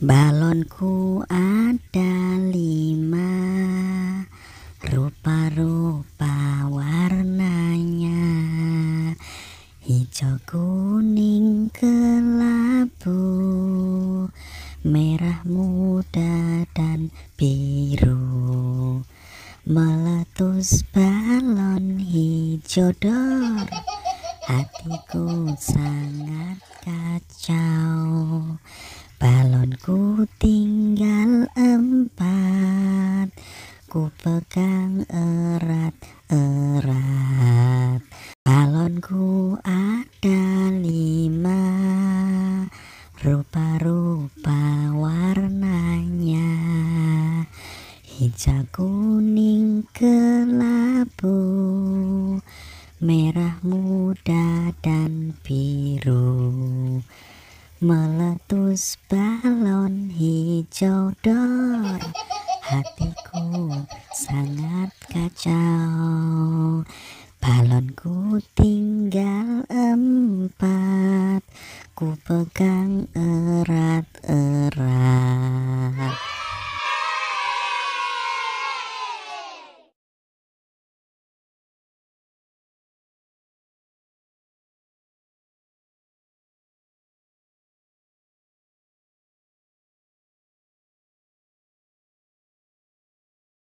Balonku ada lima Rupa-rupa warnanya Hijau kuning kelabu Merah muda dan biru Meletus balon hijau dor Hatiku sangat kacau Ku tinggal empat Ku pegang erat-erat Balonku ada lima Rupa-rupa warnanya Hijau kuning kelabu Merah muda dan biru Meletus balon hijau dor Hatiku sangat kacau Balonku tinggal empat Ku pegang erat